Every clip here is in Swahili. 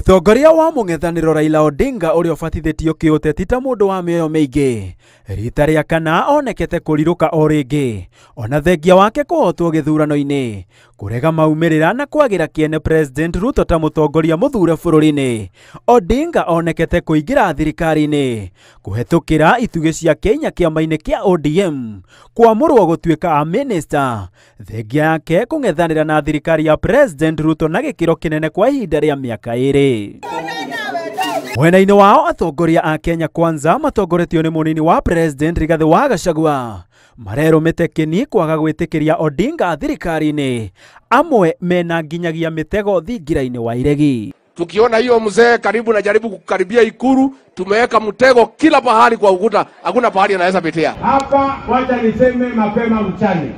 Mutongoria wa mũng'ethanĩro Raila Odinga ũrĩa ũbatithĩtio kĩũteti ta mũndũ wa mĩoyo mĩingĩ rita rĩa kana onekete kũrirũka o rĩngĩ ona thengia wake kũhootwo gĩthurano-inĩ kũrega maumĩrĩra na kwagĩra kĩene President Ruto ta mũtongoria mũthure bũrũri-inĩ Odinga onekete kũingĩra thirikari-inĩ kũhetũkĩra itugĩ cia Kenya kĩama-inĩ kĩa ODM kwamũrwo gũtuĩka a minister thengia yake kũng'ethanĩra na thirikari ya President Ruto na gĩkĩro kĩnene kwa ihinda rĩa mĩaka ĩĩrĩ mwena-inĩ wao atongoria a Kenya Kwanza matongoretio nĩ mũnini wa president Rigathi wa gacagua marerũmĩte kĩni kwaga gwĩtĩkĩria Odinga thirikari-inĩ amwe mena nginyagia mĩtego thingira-inĩ wa iregi tukiona hiyo mzee karibu na jaribu kukaribia Ikuru, tumeweka mtego kila pahali kwa ukuta, hakuna pahali anaweza pitia. Hapa wacha niseme mapema mchani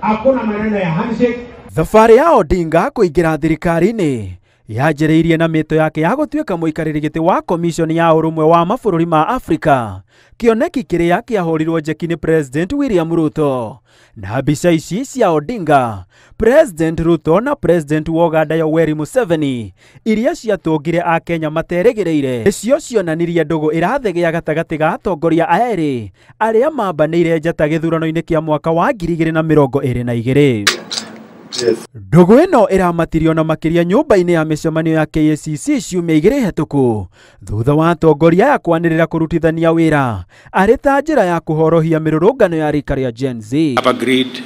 hakuna maneno ya handshake. Thabarĩ ya Odinga kũingĩra thirikari-inĩ yanjĩrĩirie na mĩto yake ya gũtuĩka mũikarĩri gĩtĩ wa komishoni ya ũrũmwe wa mabũrũri ma Afrika, kĩoneki kĩrĩa kĩahũrirũo njeki nĩ President William Ruto, na mbica ici cia Odinga, President Ruto na President wa Uganda Yoweri Museveni iria ciatũngire Akenya materĩgĩrĩire nĩcio cionanirie ndũgũ ĩrathegea gatagatĩ ga atongoria aya erĩ arĩa mambanĩire njata gĩthurano-inĩ kĩa mwaka wa 2022 ndugu ĩno ĩramatirio na makĩria nyũmba-inĩ ya mĩcemanio ya KCC e ciumia igĩrĩ hĩtũku thutha wa atongoria aya kwanĩrĩra kũrutithania wĩra arĩ ta njĩra ya kũhorohia mĩrũrũngano ya rika rĩa Gen Z. Have agreed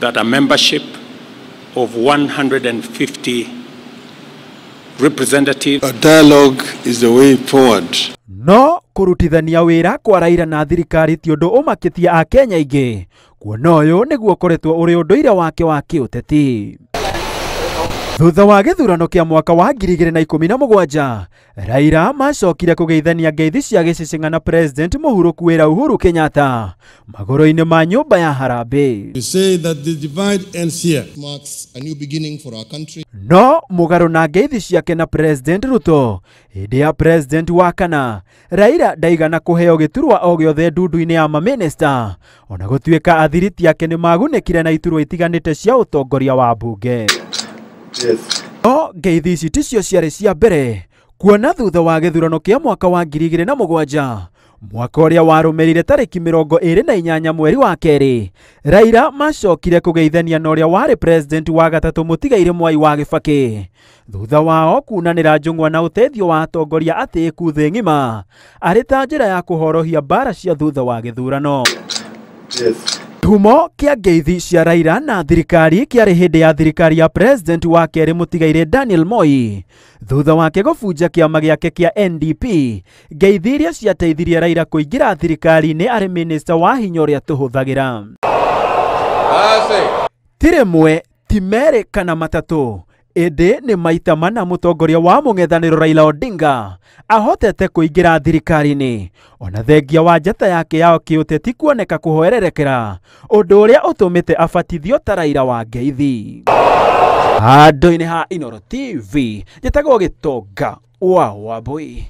that a membership of 150 representatives. A dialogue is the way forward. No kurutithania wira kwa raira na thirikari ti undu a akenya aingi kuona uyu niguo ukoretwo uri unduire wake wa kiuteti thutha wa gĩthurano kĩa mwaka wa ngiri igĩrĩ na ikũmi na mũgwanja raira macokire kũgeithania ngeithi cia gĩcicing'a na president mũhurũku wĩra uhuru kenyatta magũrũ-inĩ ma nyũmba ya harambĩ no mũgarũ na ngeithi ciake na president ruto hĩndĩ ya president wa kana raila ndaigana kũheo gĩturwa o gĩothe ndundu-inĩ ya mamĩnĩsta ona gũtuĩka athiriti ake nĩ magunĩkire na iturwa itiganĩte cia ũtongoria wa mbunge o ngeithi ici cio ciarĩ cia mbere kuona thutha wa gĩthurano kĩa mwaka wa ngiri igĩrĩ na mũgwanja mwaka ũrĩa warũmĩrĩire tarĩki mĩrongo ĩrĩ na inyanya mweri wa kerĩ raira macokire kũgeithania na ũrĩa warĩ president wa gatatũ mũtigairĩ mwai wa gĩbakĩ thutha wao kuunanĩra njũng'wa na ũteithio wa atongoria atĩĩku thĩ ng'ima arĩ ta njĩra ya kũhorohia mbaara cia thutha wa gĩthurano yes kihumo kia ngeithi cia raira na thirikari kiarĩ hĩndĩ ya thirikari ya president wa kerĩ mũtigaire daniel moi thutha wake gũbunja kĩama gĩake kĩa ndp ngeithi iria ciateithirie raira kũingĩra thirikari-inĩ arĩ minista wa hinya ũrĩa tũhũthagĩra ti rĩmwe ti merĩ kana matatũ ĩndĩ nĩ maita mana mũtongoria wa mũng'ethanĩro Raila Odinga ahotete kũingĩra thirikari-inĩ ona thengia wa njata yake yao kĩũteti kuoneka kũhoererekera ũndũ ũrĩa ũtũmĩte abatithio ta Raila wa ngeithi handũ-inĩ ha inoro TV njĩtagwo Gĩtonga wa Wambui